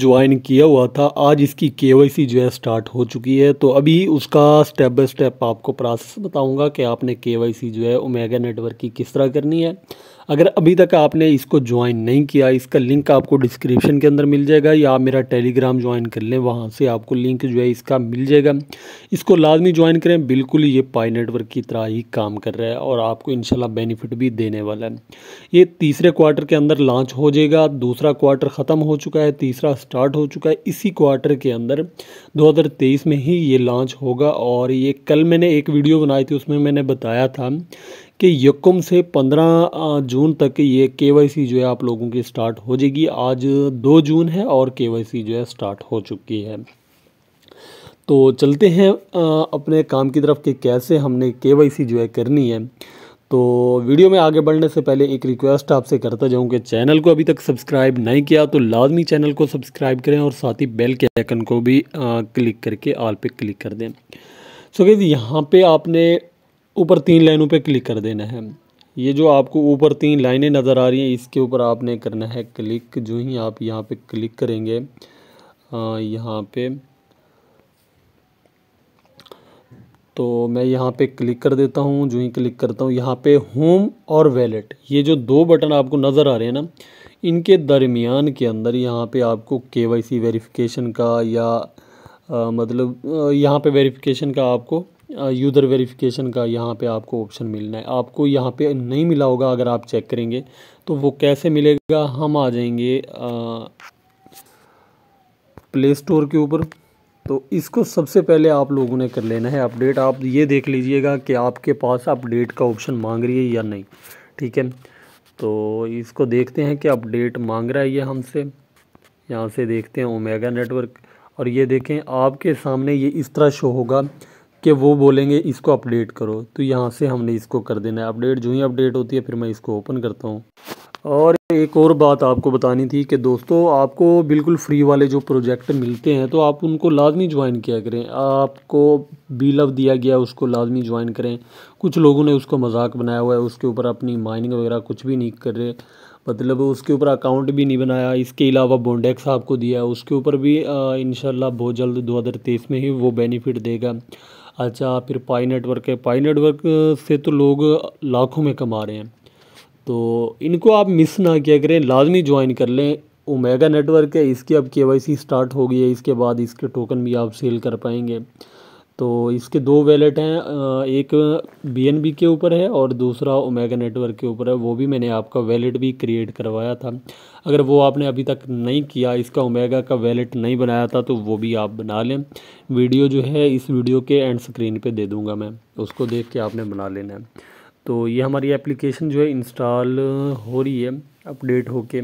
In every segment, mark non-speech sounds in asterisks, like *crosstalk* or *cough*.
join किया हुआ था आज इसकी के जो है स्टार्ट हो चुकी है तो अभी उसका स्टेप बाय स्टेप आपको प्रोसेस बताऊंगा कि आपने के जो है ओमेगा नेटवर्क की किस तरह करनी है अगर अभी तक आपने इसको ज्वाइन नहीं किया इसका लिंक आपको डिस्क्रिप्शन के अंदर मिल जाएगा या आप मेरा टेलीग्राम ज्वाइन कर लें वहाँ से आपको लिंक जो है इसका मिल जाएगा इसको लाजमी ज्वाइन करें बिल्कुल ये पाई नेटवर्क की तरह ही काम कर रहा है और आपको इनशाला बेनिफिट भी देने वाला है ये तीसरे क्वार्टर के अंदर लॉन्च हो जाएगा दूसरा क्वार्टर ख़त्म हो चुका है तीसरा स्टार्ट हो चुका है इसी क्वार्टर के अंदर दो में ही ये लॉन्च होगा और ये कल मैंने एक वीडियो बनाई थी उसमें मैंने बताया था कि यकम से 15 जून तक ये के जो है आप लोगों की स्टार्ट हो जाएगी आज 2 जून है और के जो है स्टार्ट हो चुकी है तो चलते हैं अपने काम की तरफ कि कैसे हमने के जो है करनी है तो वीडियो में आगे बढ़ने से पहले एक रिक्वेस्ट आपसे करता जाऊं कि चैनल को अभी तक सब्सक्राइब नहीं किया तो लाजमी चैनल को सब्सक्राइब करें और साथ ही बेल के आइकन को भी क्लिक करके आल पे क्लिक कर दें सो so, यहाँ पे आपने ऊपर तीन लाइनों पे क्लिक कर देना है ये जो आपको ऊपर तीन लाइनें नज़र आ रही हैं इसके ऊपर आपने करना है क्लिक जो ही आप यहाँ पे क्लिक करेंगे यहाँ पे तो मैं यहाँ पे क्लिक कर देता हूँ जो ही क्लिक करता हूँ यहाँ पे होम और वैलेट ये जो दो बटन आपको नज़र आ रहे हैं ना इनके दरमियान के अंदर यहाँ पे आपको के वाई सी वेरीफिकेशन का या आ, मतलब यहाँ पे वेरिफिकेशन का आपको यूज़र वेरिफिकेशन का यहाँ पे आपको ऑप्शन मिलना है आपको यहाँ पे नहीं मिला होगा अगर आप चेक करेंगे तो वो कैसे मिलेगा हम आ जाएंगे प्ले स्टोर के ऊपर तो इसको सबसे पहले आप लोगों ने कर लेना है अपडेट आप ये देख लीजिएगा कि आपके पास अपडेट का ऑप्शन मांग रही है या नहीं ठीक है तो इसको देखते हैं कि अपडेट मांग रहा है ये हमसे यहाँ से देखते हैं ओमेगा नेटवर्क और ये देखें आपके सामने ये इस तरह शो होगा कि वो बोलेंगे इसको अपडेट करो तो यहाँ से हमने इसको कर देना है अपडेट जो ही अपडेट होती है फिर मैं इसको ओपन करता हूँ और एक और बात आपको बतानी थी कि दोस्तों आपको बिल्कुल फ्री वाले जो प्रोजेक्ट मिलते हैं तो आप उनको लाजमी ज्वाइन किया करें आपको लव दिया गया उसको लाजमी ज्वाइन करें कुछ लोगों ने उसको मजाक बनाया हुआ है उसके ऊपर अपनी माइनिंग वगैरह कुछ भी नहीं कर रहे मतलब उसके ऊपर अकाउंट भी नहीं बनाया इसके अलावा बोंडेक्स आपको दिया उसके ऊपर भी इन बहुत जल्द दो में ही वो बेनिफिट देगा अच्छा फिर पाई नेटवर्क है पाई नेटवर्क से तो लोग लाखों में कमा रहे हैं तो इनको आप मिस ना किया करें लाजमी ज्वाइन कर लें ओमेगा नेटवर्क है इसकी अब के वाई सी स्टार्ट हो गई है इसके बाद इसके टोकन भी आप सेल कर पाएंगे तो इसके दो वैलेट हैं एक बी के ऊपर है और दूसरा ओमेगा नेटवर्क के ऊपर है वो भी मैंने आपका वैलेट भी क्रिएट करवाया था अगर वो आपने अभी तक नहीं किया इसका ओमेगा का वैलेट नहीं बनाया था तो वो भी आप बना लें वीडियो जो है इस वीडियो के एंड स्क्रीन पे दे दूँगा मैं उसको देख के आपने बना लेना है तो ये हमारी एप्लीकेशन जो है इंस्टॉल हो रही है अपडेट के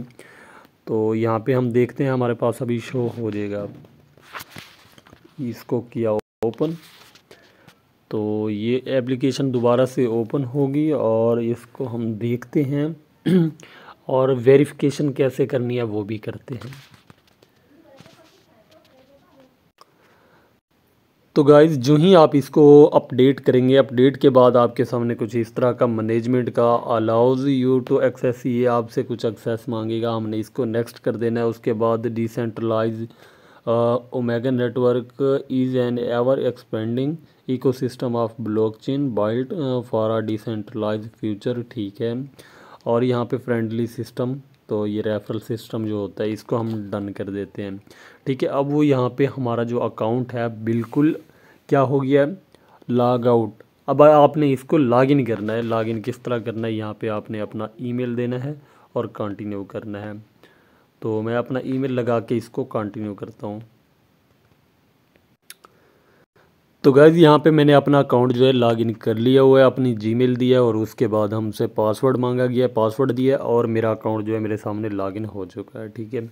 तो यहाँ पर हम देखते हैं हमारे पास अभी शो हो जाएगा इसको किया ओपन तो ये एप्लीकेशन दोबारा से ओपन होगी और इसको हम देखते हैं *clears throat* और वेरिफिकेशन कैसे करनी है वो भी करते हैं तो गाइज़ जो ही आप इसको अपडेट करेंगे अपडेट के बाद आपके सामने कुछ इस तरह का मैनेजमेंट का अलाउज यू टू तो एक्सेस ये आपसे कुछ एक्सेस मांगेगा हमने इसको नेक्स्ट कर देना है उसके बाद decentralise Uh, Omega is is ever ever expanding of block blockchain built for uh, a decentralise future ठीक है और यहाँ पे फ्रेंडली सिस्टम तो ये रेफरल सिस्टम जो होता है इसको हम डन कर देते हैं ठीक है अब वो यहाँ पे हमारा जो अकाउंट है बिल्कुल क्या हो गया लॉग आउट अब आपने इसको लॉगिन करना है लॉगिन किस तरह करना है यहाँ पे आपने अपना ईमेल देना है और कंटिन्यू करना है तो मैं अपना ईमेल लगा के इसको कंटिन्यू करता हूँ तो गैज़ यहाँ पे मैंने अपना अकाउंट जो है लॉगिन कर लिया हुआ है अपनी जीमेल दिया और उसके बाद हमसे पासवर्ड मांगा गया पासवर्ड दिया और मेरा अकाउंट जो है मेरे सामने लॉगिन हो चुका है ठीक है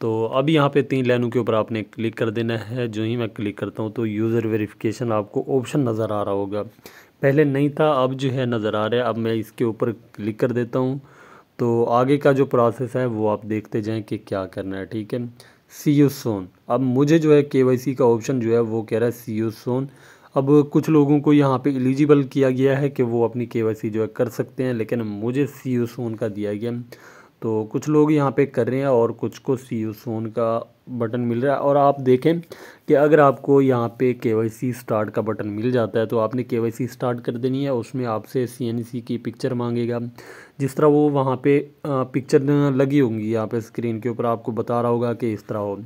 तो अब यहाँ पे तीन लाइनों के ऊपर आपने क्लिक कर देना है जो ही मैं क्लिक करता हूँ तो यूज़र वेरीफ़िकेशन आपको ऑप्शन नज़र आ रहा होगा पहले नहीं था अब जो है नज़र आ रहा है अब मैं इसके ऊपर क्लिक कर देता हूँ तो आगे का जो प्रोसेस है वो आप देखते जाएं कि क्या करना है ठीक है सी यू सोन अब मुझे जो है के का ऑप्शन जो है वो कह रहा है सी यू सोन अब कुछ लोगों को यहाँ पे एलिजिबल किया गया है कि वो अपनी के जो है कर सकते हैं लेकिन मुझे सी यू सोन का दिया गया तो कुछ लोग यहाँ पे कर रहे हैं और कुछ को सी यू सोन का बटन मिल रहा है और आप देखें कि अगर आपको यहाँ पे के स्टार्ट का बटन मिल जाता है तो आपने के स्टार्ट कर देनी है उसमें आपसे सी की पिक्चर मांगेगा जिस तरह वो वहाँ पे पिक्चर लगी होंगी यहाँ पे स्क्रीन के ऊपर आपको बता रहा होगा कि इस तरह हो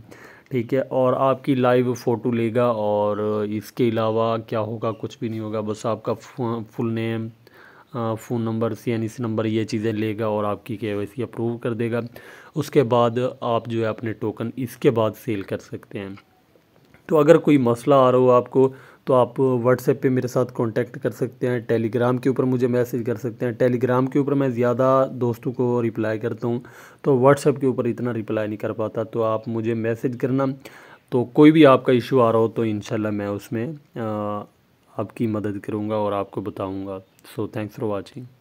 ठीक है और आपकी लाइव फ़ोटो लेगा और इसके अलावा क्या होगा कुछ भी नहीं होगा बस आपका full name phone number C N इस नंबर ये चीज़ें लेगा और आपकी के अप्रूव कर देगा उसके बाद आप जो है अपने टोकन इसके बाद सेल कर सकते हैं तो अगर कोई मसला आ रहा हो आपको तो आप व्हाट्सएप पे मेरे साथ कांटेक्ट कर सकते हैं टेलीग्राम के ऊपर मुझे मैसेज कर सकते हैं टेलीग्राम के ऊपर मैं ज़्यादा दोस्तों को रिप्लाई करता हूँ तो व्हाट्सएप के ऊपर इतना रिप्लाई नहीं कर पाता तो आप मुझे मैसेज करना तो कोई भी आपका इशू आ रहा हो तो इन मैं उसमें आपकी मदद करूँगा और आपको बताऊँगा सो थैंक्स फॉर वॉचिंग